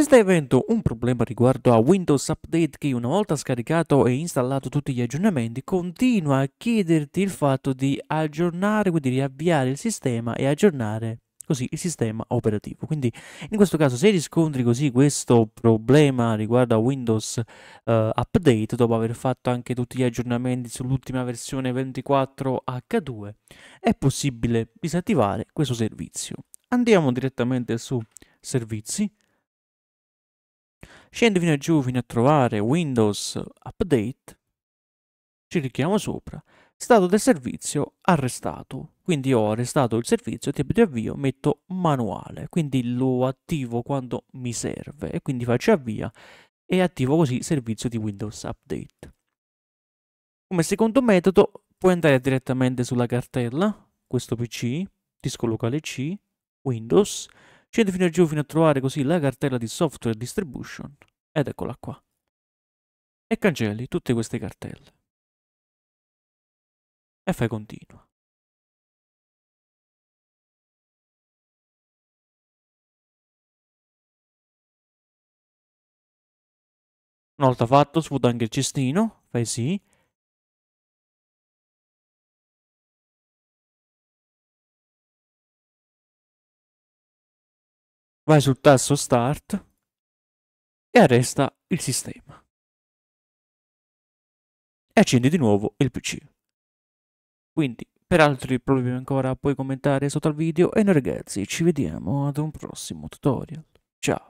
Se sta avendo un problema riguardo a Windows Update che una volta scaricato e installato tutti gli aggiornamenti continua a chiederti il fatto di aggiornare, quindi riavviare il sistema e aggiornare così il sistema operativo. Quindi in questo caso se riscontri così questo problema riguardo a Windows uh, Update dopo aver fatto anche tutti gli aggiornamenti sull'ultima versione 24H2 è possibile disattivare questo servizio. Andiamo direttamente su servizi Scendo fino a giù, fino a trovare Windows Update, ci clicchiamo sopra, stato del servizio arrestato. Quindi ho arrestato il servizio, tipo di avvio, metto manuale, quindi lo attivo quando mi serve e quindi faccio avvia e attivo così il servizio di Windows Update. Come secondo metodo puoi andare direttamente sulla cartella, questo PC, disco locale C, Windows, Scende fino a giù fino a trovare così la cartella di software distribution ed eccola qua. E cancelli tutte queste cartelle. E fai continua. Una volta fatto, svuota anche il cestino, fai sì, vai sul tasto Start e arresta il sistema. E accendi di nuovo il PC. Quindi, per altri problemi ancora, puoi commentare sotto al video e noi ragazzi ci vediamo ad un prossimo tutorial. Ciao!